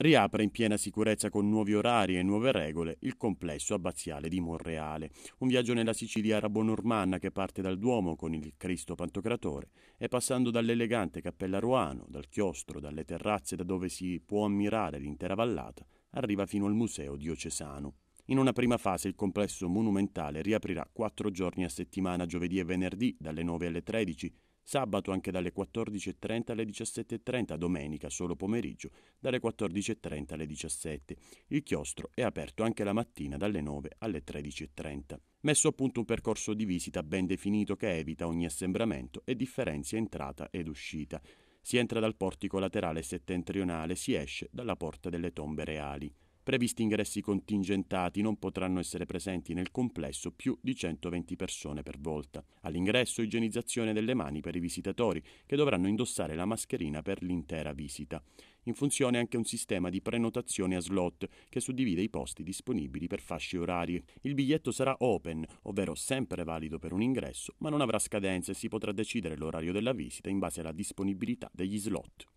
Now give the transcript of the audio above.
riapre in piena sicurezza con nuovi orari e nuove regole il complesso abbaziale di Monreale, un viaggio nella Sicilia arabo-normanna che parte dal Duomo con il Cristo Pantocratore e passando dall'elegante Cappella Ruano, dal chiostro, dalle terrazze da dove si può ammirare l'intera vallata, arriva fino al Museo diocesano. In una prima fase il complesso monumentale riaprirà quattro giorni a settimana, giovedì e venerdì, dalle 9 alle 13, sabato anche dalle 14.30 alle 17.30, domenica solo pomeriggio dalle 14.30 alle 17. Il chiostro è aperto anche la mattina dalle 9 alle 13.30. Messo a punto un percorso di visita ben definito che evita ogni assembramento e differenzia entrata ed uscita. Si entra dal portico laterale settentrionale, si esce dalla porta delle tombe reali. Previsti ingressi contingentati non potranno essere presenti nel complesso più di 120 persone per volta. All'ingresso igienizzazione delle mani per i visitatori che dovranno indossare la mascherina per l'intera visita. In funzione anche un sistema di prenotazione a slot che suddivide i posti disponibili per fasce orarie. Il biglietto sarà open, ovvero sempre valido per un ingresso, ma non avrà scadenze e si potrà decidere l'orario della visita in base alla disponibilità degli slot.